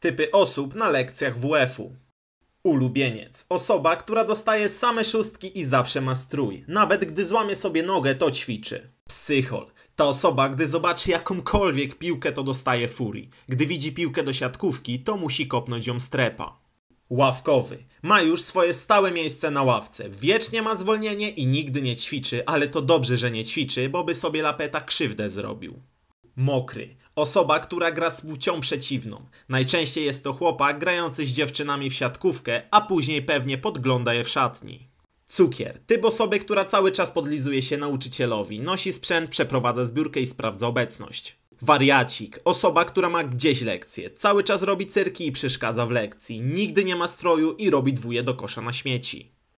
Typy osób na lekcjach WF-u. Ulubieniec. Osoba, która dostaje same szóstki i zawsze ma strój. Nawet gdy złamie sobie nogę, to ćwiczy. Psychol. Ta osoba, gdy zobaczy jakąkolwiek piłkę, to dostaje furii. Gdy widzi piłkę do siatkówki, to musi kopnąć ją strepa. Ławkowy. Ma już swoje stałe miejsce na ławce. Wiecznie ma zwolnienie i nigdy nie ćwiczy, ale to dobrze, że nie ćwiczy, bo by sobie lapeta krzywdę zrobił mokry. Osoba, która gra z płcią przeciwną. Najczęściej jest to chłopak grający z dziewczynami w siatkówkę, a później pewnie podgląda je w szatni. Cukier. Typ osoby, która cały czas podlizuje się nauczycielowi, nosi sprzęt, przeprowadza zbiórkę i sprawdza obecność. Wariacik. Osoba, która ma gdzieś lekcje, cały czas robi cyrki i przeszkadza w lekcji, nigdy nie ma stroju i robi dwuje do kosza na śmieci.